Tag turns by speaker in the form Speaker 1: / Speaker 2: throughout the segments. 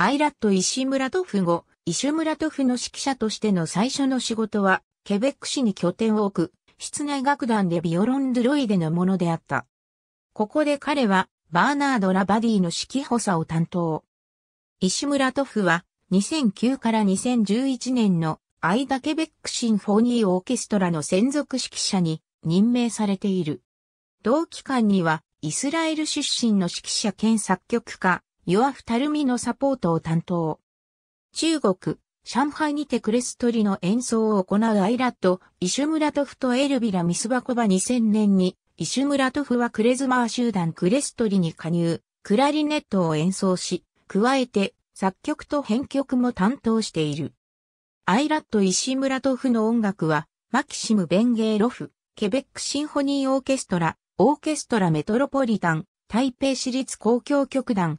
Speaker 1: アイラットイシムラトフ後、イシムラトフの指揮者としての最初の仕事は、ケベック市に拠点を置く、室内楽団でビオロンドゥロイデのものであった。ここで彼は、バーナード・ラバディの指揮補佐を担当。イシムラトフは、2009から2011年のアイダ・ケベックシンフォニー・オーケストラの専属指揮者に任命されている。同期間には、イスラエル出身の指揮者兼作曲家、ヨアフタルミのサポートを担当。中国、上海にてクレストリの演奏を行うアイラット、イシュムラトフとエルビラ・ミスバコバ2000年に、イシュムラトフはクレズマー集団クレストリに加入、クラリネットを演奏し、加えて作曲と編曲も担当している。アイラット・イシムラトフの音楽は、マキシム・ベンゲーロフ、ケベックシンフォニーオーケストラ、オーケストラメトロポリタン、台北市立公共曲団、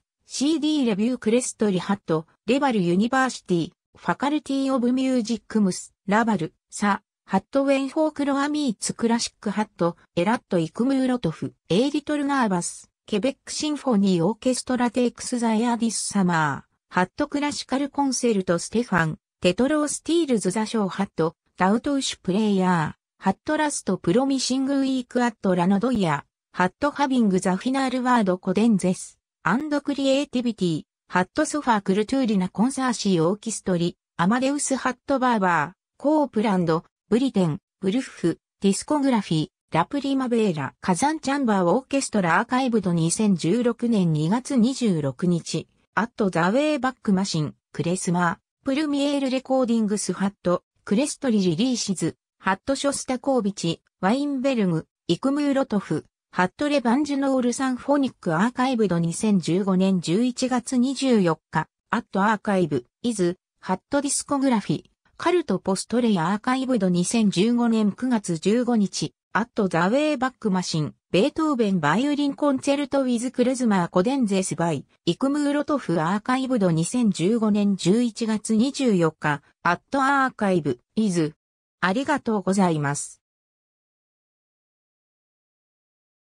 Speaker 1: CD レビュークレストリハット、レバルユニバーシティ、ファカルティオブミュージックムス、ラバル、サ、ハットウェンフォークロアミーツクラシックハット、エラットイクムーロトフ、エイリトルナーバス、ケベックシンフォニーオーケストラテイクスザエアディスサマー、ハットクラシカルコンセルトステファン、テトロースティールズザショーハット、ダウトウシュプレイヤー、ハットラストプロミシングウィークアットラノドイヤー、ハットハビングザフィナールワードコデンゼス。アンドクリエイティビティ、ハットソファークルトゥーリナコンサーシーオーキストリ、アマデウスハットバーバー、コープランド、ブリテン、ブルフフ、ディスコグラフィー、ラプリマベーラ、カザンチャンバーオーケストラアーカイブド2016年2月26日、アットザウェイバックマシン、クレスマー、プルミエールレコーディングスハット、クレストリリリーシズ、ハットショスタコービチ、ワインベルグ、イクムーロトフ、ハットレ・バンジュノール・サンフォニック・アーカイブド2015年11月24日、アット・アーカイブ、イズ、ハット・ディスコグラフィ、カルト・ポストレイ・アーカイブド2015年9月15日、アット・ザ・ウェイ・バック・マシン、ベートーベン・バイオリン・コンセェルト・ウィズ・クルズマー・コデンゼス・バイ、イクムーロトフ・アーカイブド2015年11月24日、アット・アーカイブ、イズ。ありがとうございます。